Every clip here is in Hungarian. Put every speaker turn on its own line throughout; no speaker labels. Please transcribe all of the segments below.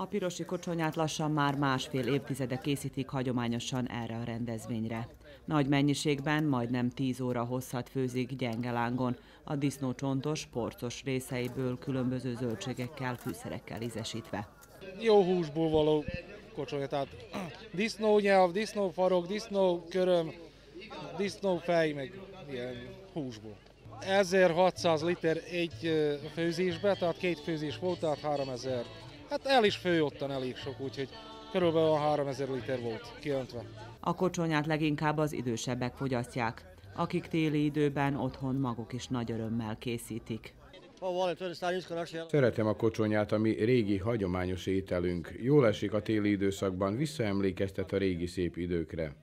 A pirosi kocsonyát lassan már másfél évtizede készítik hagyományosan erre a rendezvényre. Nagy mennyiségben, majdnem 10 óra hosszat főzik gyenge lángon, a disznócsontos, porcos részeiből különböző zöldségekkel, fűszerekkel ízesítve.
Jó húsból való kocsonya, tehát disznó köröm, disznó fej meg ilyen húsból. 1600 liter egy főzésbe, tehát két főzés volt, tehát 3000 Hát el is főjöttan elég sok, úgyhogy körülbelül 3000 liter volt kiöntve.
A kocsonyát leginkább az idősebbek fogyasztják, akik téli időben otthon maguk is nagy örömmel készítik.
Szeretem a kocsonyát, ami régi, hagyományos ételünk. Jól esik a téli időszakban, visszaemlékeztet a régi szép időkre.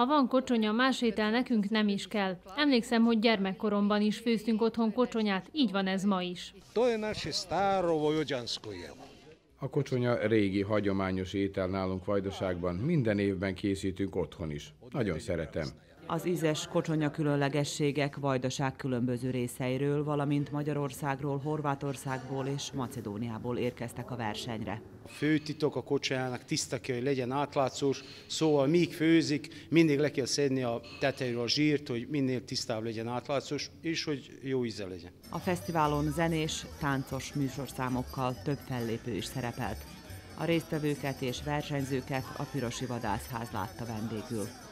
Ha van kocsonya, más étel nekünk nem is kell. Emlékszem, hogy gyermekkoromban is főztünk otthon kocsonyát, így van ez ma is. A kocsonya régi, hagyományos étel nálunk Vajdaságban, minden évben készítünk otthon is. Nagyon szeretem
az ízes kocsonya különlegességek vajdaság különböző részeiről, valamint Magyarországról, Horvátországból és Macedóniából érkeztek a versenyre.
A fő titok a kocsajának tiszta kell, hogy legyen átlátszós, szóval míg főzik, mindig le kell szedni a tetejéről a zsírt, hogy minél tisztább legyen átlátszós, és hogy jó íze legyen.
A fesztiválon zenés, táncos műsorszámokkal több fellépő is szerepelt. A résztvevőket és versenyzőket a Pirosi Vadászház látta vendégül.